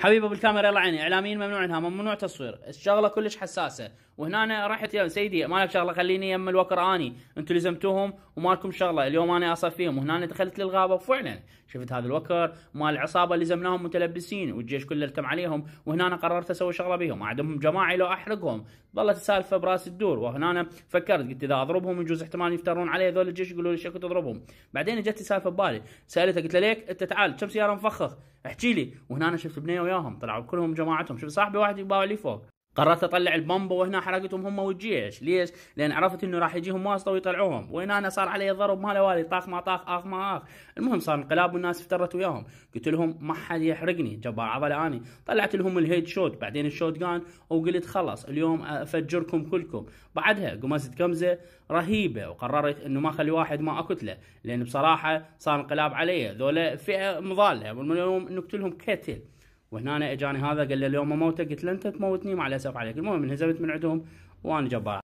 حبيبه بالكاميرا يلا عيني اعلاميين ممنوع عنها ممنوع تصوير الشغله كلش حساسه وهنا رحت يا سيدي ما لك شغله خليني يم الوكر اني انتم لزمتوهم وما لكم شغله اليوم انا اصفيهم وهنا دخلت للغابه وفعلا شفت هذا الوكر مال العصابه لزمناهم متلبسين والجيش كله التم عليهم وهنا قررت اسوي شغله بهم اعدمهم جماعي لو احرقهم ظلت السالفه براسي تدور وهنا فكرت قلت اذا اضربهم يجوز احتمال يفترون علي ذول الجيش يقولوا لي شكو تضربهم بعدين جت سالفه ببالي سالته قلت له ليك انت تعال كم سياره مفخخ احكي لي وهنا انا شفت بنيه وياهم طلعوا كلهم جماعتهم شفت صاحبي واحد يباوع لي فوق قررت اطلع البمبه وهنا حرقتهم هم والجيش ليش لان عرفت انه راح يجيهم واسطه ويطلعوهم وهنا أنا صار علي ضرب ما والي طاخ ما طاخ اخ ما اخ المهم صار انقلاب والناس افترت وياهم قلت لهم ما حد يحرقني جبار عضله اني طلعت لهم الهيد شوت بعدين الشوت جان وقلت خلص اليوم افجركم كلكم بعدها قمزت قمزه رهيبه وقررت انه ما اخلي واحد ما اقتله لان بصراحه صار انقلاب علي ذولا فئه مضاله واليوم نقتلهم كتل وهنا اجاني هذا قال لي اليوم اموتك قلت له انت تموتني مع الاسف عليك المهم انهزمت من عندهم وانا جبار